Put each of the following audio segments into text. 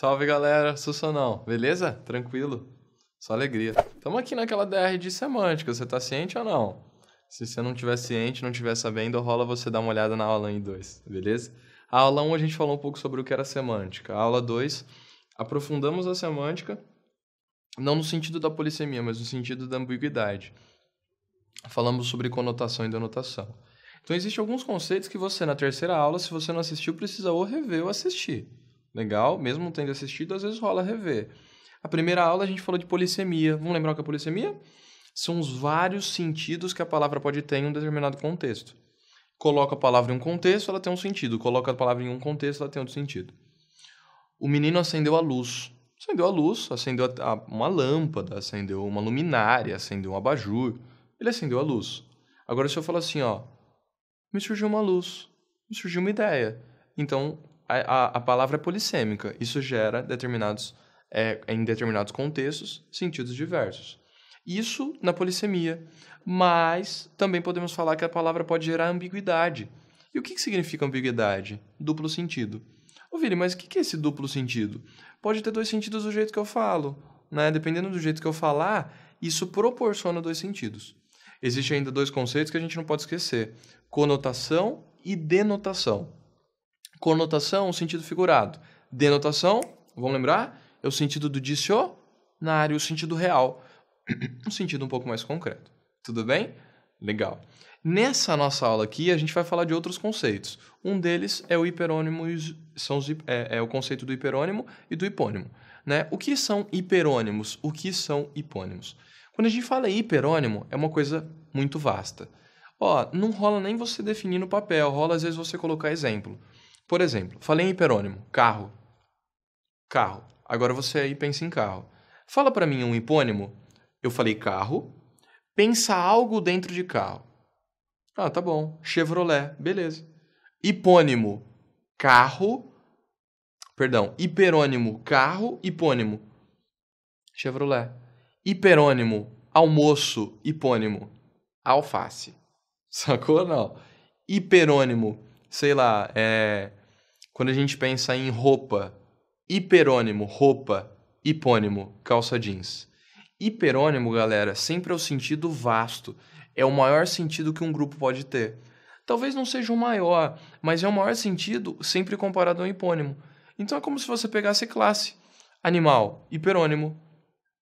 Salve galera, Sussanão, beleza? Tranquilo? Só alegria. Estamos aqui naquela DR de semântica, você tá ciente ou não? Se você não tiver ciente, não tiver sabendo, rola você dar uma olhada na aula 1 e 2, beleza? A aula 1 a gente falou um pouco sobre o que era semântica. A aula 2, aprofundamos a semântica, não no sentido da polissemia, mas no sentido da ambiguidade. Falamos sobre conotação e denotação. Então, existem alguns conceitos que você, na terceira aula, se você não assistiu, precisa ou rever ou assistir legal, mesmo não tendo assistido, às vezes rola rever. A primeira aula a gente falou de polissemia. Vamos lembrar o que é polissemia? São os vários sentidos que a palavra pode ter em um determinado contexto. Coloca a palavra em um contexto, ela tem um sentido. Coloca a palavra em um contexto, ela tem outro sentido. O menino acendeu a luz. Acendeu a luz, acendeu a, a, uma lâmpada, acendeu uma luminária, acendeu um abajur. Ele acendeu a luz. Agora, se eu falar assim, ó, me surgiu uma luz, me surgiu uma ideia. Então, a, a, palavra é polissêmica. Isso gera determinados, é, em determinados contextos, sentidos diversos. Isso na polissemia. Mas também podemos falar que a palavra pode gerar ambiguidade. E o que, que significa ambiguidade? Duplo sentido. Ô, Vili, mas o que, que é esse duplo sentido? Pode ter dois sentidos do jeito que eu falo. Né? Dependendo do jeito que eu falar, isso proporciona dois sentidos. Existem ainda dois conceitos que a gente não pode esquecer: conotação e denotação. Conotação, o sentido figurado. Denotação, vamos lembrar? É o sentido do dicionário, o sentido real. Um sentido um pouco mais concreto. Tudo bem? Legal. Nessa nossa aula aqui, a gente vai falar de outros conceitos. Um deles é o hiperônimo, são os, é, é, o conceito do hiperônimo e do hipônimo. Né? O que são hiperônimos? O que são hipônimos? Quando a gente fala hiperônimo, é uma coisa muito vasta. Ó, não rola nem você definir no papel, rola às vezes você colocar exemplo. Por exemplo, falei em hiperônimo, carro. Carro. Agora você aí pensa em carro. Fala para mim um hipônimo. Eu falei carro. Pensa algo dentro de carro. Ah, tá bom. Chevrolet, beleza. Hipônimo, carro. Perdão, hiperônimo, carro, hipônimo. Chevrolet. Hiperônimo, almoço, hipônimo. Alface. Sacou não? Hiperônimo, sei lá, é quando a gente pensa em roupa, hiperônimo, roupa, hipônimo, calça jeans. Hiperônimo, galera, sempre é o sentido vasto. É o maior sentido que um grupo pode ter. Talvez não seja o maior, mas é o maior sentido sempre comparado ao hipônimo. Então é como se você pegasse classe. Animal, hiperônimo.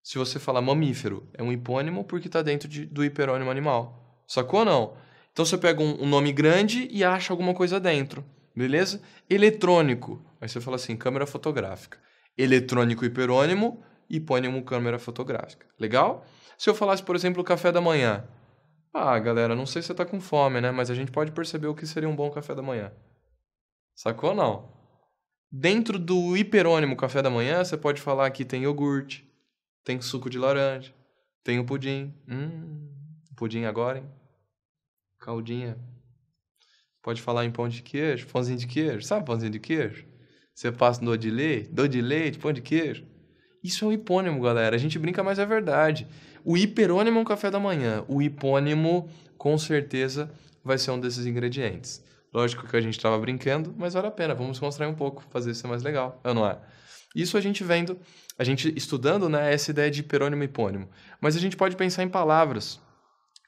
Se você falar mamífero, é um hipônimo porque está dentro de, do hiperônimo animal. Sacou ou não? Então você pega um, um nome grande e acha alguma coisa dentro. Beleza? Eletrônico. Aí você fala assim, câmera fotográfica. Eletrônico hiperônimo, hipônimo câmera fotográfica. Legal? Se eu falasse, por exemplo, café da manhã. Ah, galera, não sei se você tá com fome, né? Mas a gente pode perceber o que seria um bom café da manhã. Sacou ou não? Dentro do hiperônimo café da manhã, você pode falar que tem iogurte, tem suco de laranja, tem o pudim. Hum, pudim agora, hein? Caldinha, Pode falar em pão de queijo, pãozinho de queijo. Sabe pãozinho de queijo? Você passa no de leite, do de leite, pão de queijo. Isso é um hipônimo, galera. A gente brinca, mas é verdade. O hiperônimo é um café da manhã. O hipônimo, com certeza, vai ser um desses ingredientes. Lógico que a gente estava brincando, mas vale a pena. Vamos mostrar um pouco, fazer isso ser mais legal, Eu é não é? Isso a gente vendo, a gente estudando né, essa ideia de hiperônimo e hipônimo. Mas a gente pode pensar em palavras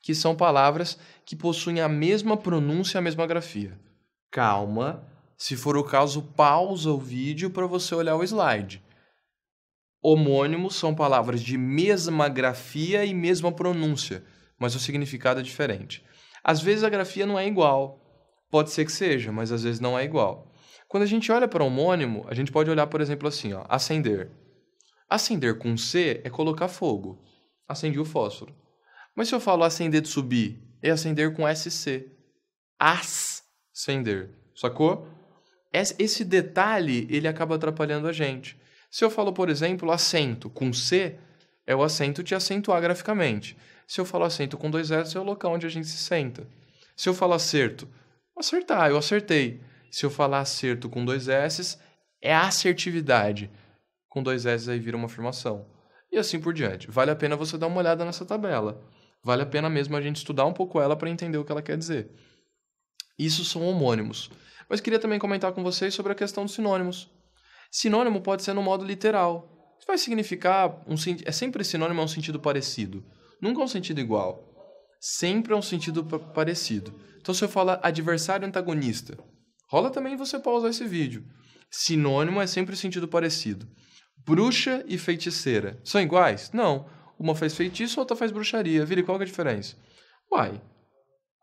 que são palavras que possuem a mesma pronúncia e a mesma grafia. Calma, se for o caso, pausa o vídeo para você olhar o slide. Homônimos são palavras de mesma grafia e mesma pronúncia, mas o significado é diferente. Às vezes a grafia não é igual. Pode ser que seja, mas às vezes não é igual. Quando a gente olha para homônimo, a gente pode olhar, por exemplo, assim, ó, acender. Acender com C é colocar fogo. Acendi o fósforo. Mas se eu falo acender de subir, é acender com SC. Ascender. Sacou? Esse detalhe, ele acaba atrapalhando a gente. Se eu falo, por exemplo, acento com C, é o acento de acentuar graficamente. Se eu falo acento com dois s é o local onde a gente se senta. Se eu falo acerto, acertar, eu acertei. Se eu falar acerto com dois s é assertividade. Com dois s aí vira uma afirmação. E assim por diante. Vale a pena você dar uma olhada nessa tabela. Vale a pena mesmo a gente estudar um pouco ela para entender o que ela quer dizer. Isso são homônimos. Mas queria também comentar com vocês sobre a questão dos sinônimos. Sinônimo pode ser no modo literal. Isso vai significar um é sempre sinônimo é um sentido parecido, nunca é um sentido igual. Sempre é um sentido parecido. Então se eu falar adversário antagonista, rola também você pausar esse vídeo. Sinônimo é sempre sentido parecido. Bruxa e feiticeira são iguais? Não uma faz feitiço, a outra faz bruxaria. Vira, qual que é a diferença? Uai,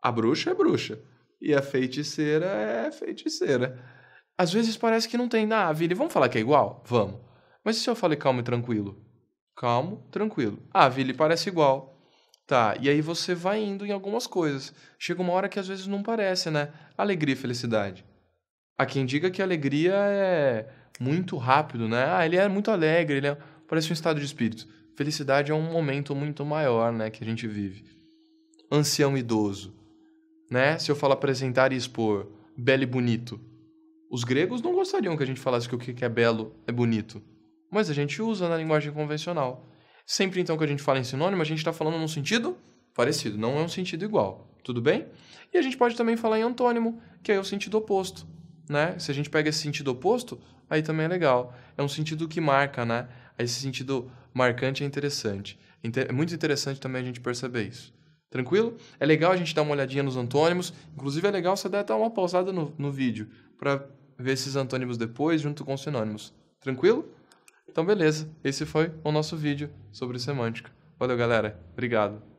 a bruxa é bruxa e a feiticeira é feiticeira. Às vezes parece que não tem. Ah, Vili. vamos falar que é igual? Vamos. Mas e se eu falei calmo e tranquilo? Calmo, tranquilo. Ah, Vili, parece igual. Tá, e aí você vai indo em algumas coisas. Chega uma hora que às vezes não parece, né? Alegria e felicidade. Há quem diga que a alegria é muito rápido, né? Ah, ele é muito alegre, ele é... parece um estado de espírito felicidade é um momento muito maior, né, que a gente vive. Ancião idoso, né? Se eu falar apresentar e expor, belo e bonito. Os gregos não gostariam que a gente falasse que o que é belo é bonito, mas a gente usa na linguagem convencional. Sempre então que a gente fala em sinônimo, a gente está falando num sentido parecido, não é um sentido igual, tudo bem? E a gente pode também falar em antônimo, que é o sentido oposto, né? Se a gente pega esse sentido oposto, aí também é legal. É um sentido que marca, né? Esse sentido marcante e interessante. É muito interessante também a gente perceber isso. Tranquilo? É legal a gente dar uma olhadinha nos antônimos. Inclusive, é legal você dar uma pausada no, no vídeo para ver esses antônimos depois, junto com os sinônimos. Tranquilo? Então, beleza. Esse foi o nosso vídeo sobre semântica. Valeu, galera. Obrigado.